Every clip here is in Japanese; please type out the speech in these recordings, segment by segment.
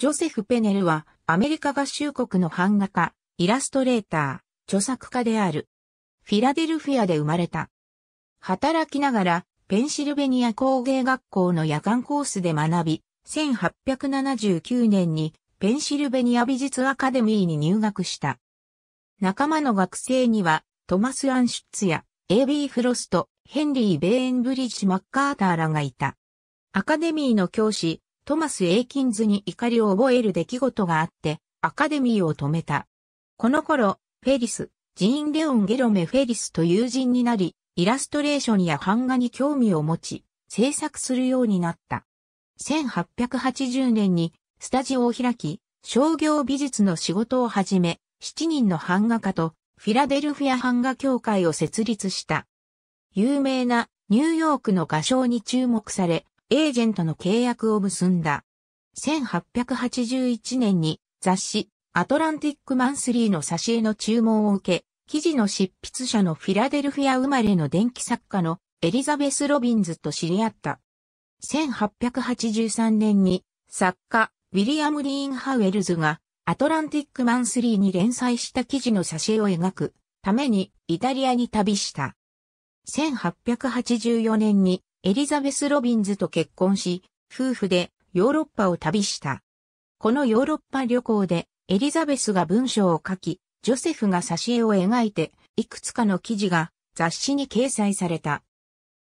ジョセフ・ペネルは、アメリカ合衆国の版画家、イラストレーター、著作家である。フィラデルフィアで生まれた。働きながら、ペンシルベニア工芸学校の夜間コースで学び、1879年にペンシルベニア美術アカデミーに入学した。仲間の学生には、トマス・アンシュッツや、A.B. フロスト、ヘンリー・ベーンブリッジ・マッカーターらがいた。アカデミーの教師、トマス・エイキンズに怒りを覚える出来事があって、アカデミーを止めた。この頃、フェリス、ジーン・レオン・ゲロメ・フェリスと友人になり、イラストレーションや版画に興味を持ち、制作するようになった。1880年にスタジオを開き、商業美術の仕事を始め、7人の版画家とフィラデルフィア版画協会を設立した。有名なニューヨークの画商に注目され、エージェントの契約を結んだ。1881年に雑誌アトランティックマンスリーの挿絵の注文を受け、記事の執筆者のフィラデルフィア生まれの電気作家のエリザベス・ロビンズと知り合った。1883年に作家ウィリアム・リーン・ハウエルズがアトランティックマンスリーに連載した記事の挿絵を描くためにイタリアに旅した。1884年にエリザベス・ロビンズと結婚し、夫婦でヨーロッパを旅した。このヨーロッパ旅行で、エリザベスが文章を書き、ジョセフが挿絵を描いて、いくつかの記事が雑誌に掲載された。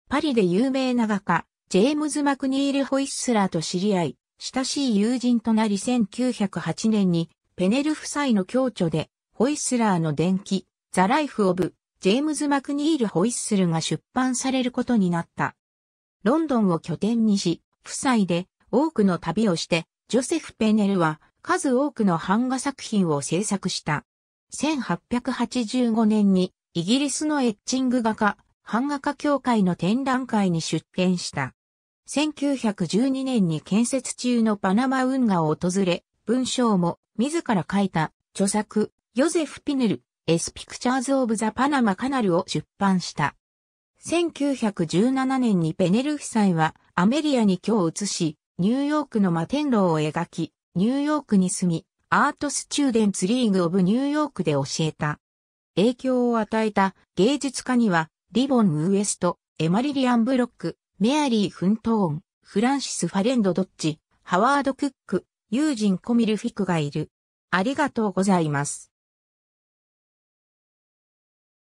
パリで有名な画家、ジェームズ・マクニール・ホイッスラーと知り合い、親しい友人となり1908年に、ペネル夫妻の共著で、ホイッスラーの伝記、ザ・ライフ・オブ・ジェームズ・マクニール・ホイッスルが出版されることになった。ロンドンを拠点にし、夫妻で多くの旅をして、ジョセフ・ペネルは数多くの版画作品を制作した。1885年にイギリスのエッチング画家、版画家協会の展覧会に出展した。1912年に建設中のパナマ運河を訪れ、文章も自ら書いた著作、ヨゼフ・ピネル、エス・ピクチャーズ・オブ・ザ・パナマ・カナルを出版した。1917年にペネル夫妻はアメリアに居を移し、ニューヨークの摩天楼を描き、ニューヨークに住み、アートスチューデンツリーグオブニューヨークで教えた。影響を与えた芸術家には、リボン・ウエスト、エマリリアン・ブロック、メアリー・フントーン、フランシス・ファレンド・ドッジ、ハワード・クック、ユージン・コミルフィクがいる。ありがとうございます。